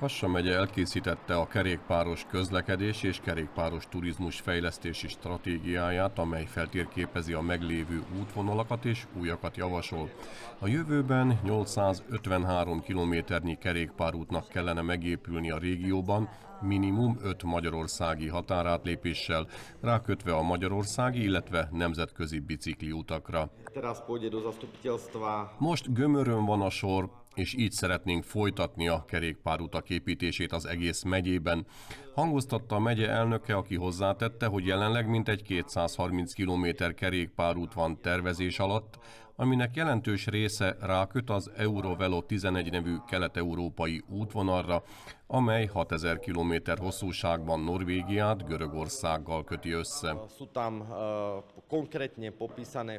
Kassa megye elkészítette a kerékpáros közlekedés és kerékpáros turizmus fejlesztési stratégiáját, amely feltérképezi a meglévő útvonalakat és újakat javasol. A jövőben 853 kilométernyi kerékpárútnak kellene megépülni a régióban, minimum 5 magyarországi határátlépéssel, rákötve a magyarországi, illetve nemzetközi bicikliutakra. Most gömörön van a sor, és így szeretnénk folytatni a kerékpárutak építését az egész megyében. Hangoztatta a megye elnöke, aki hozzátette, hogy jelenleg mintegy 230 km kerékpárút van tervezés alatt, aminek jelentős része ráköt az Eurovelo 11 nevű kelet-európai útvonalra, amely 6000 km hosszúságban Norvégiát Görögországgal köti össze.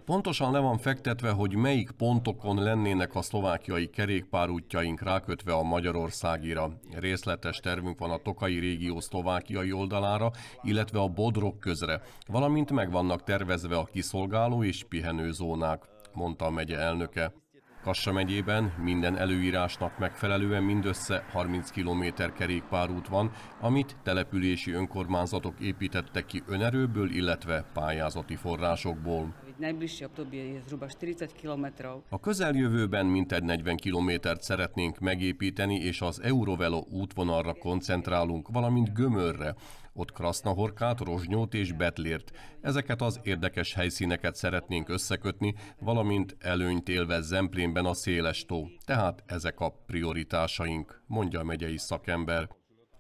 Pontosan le van fektetve, hogy melyik pontokon lennének a szlovákiai kerékpárútjaink rákötve a Magyarországira. Részletes tervünk van a Tokai régió szlovákiai oldalára, illetve a Bodrog közre, valamint megvannak tervezve a kiszolgáló és pihenőzónák mondta a megye elnöke. Kassa megyében minden előírásnak megfelelően mindössze 30 km kerékpárút van, amit települési önkormányzatok építettek ki önerőből, illetve pályázati forrásokból. A közeljövőben mintegy 40 kilométert szeretnénk megépíteni, és az Eurovelo útvonalra koncentrálunk, valamint Gömörre, ott Krasznahorkát, Rozsnyót és Betlért. Ezeket az érdekes helyszíneket szeretnénk összekötni, valamint előnyt élve Zemplénben a széles tó. Tehát ezek a prioritásaink, mondja a megyei szakember.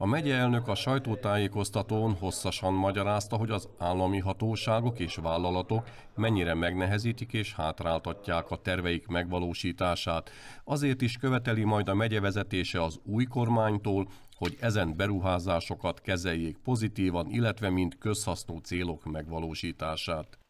A megye elnök a sajtótájékoztatón hosszasan magyarázta, hogy az állami hatóságok és vállalatok mennyire megnehezítik és hátráltatják a terveik megvalósítását. Azért is követeli majd a megye vezetése az új kormánytól, hogy ezen beruházásokat kezeljék pozitívan, illetve mint közhasznú célok megvalósítását.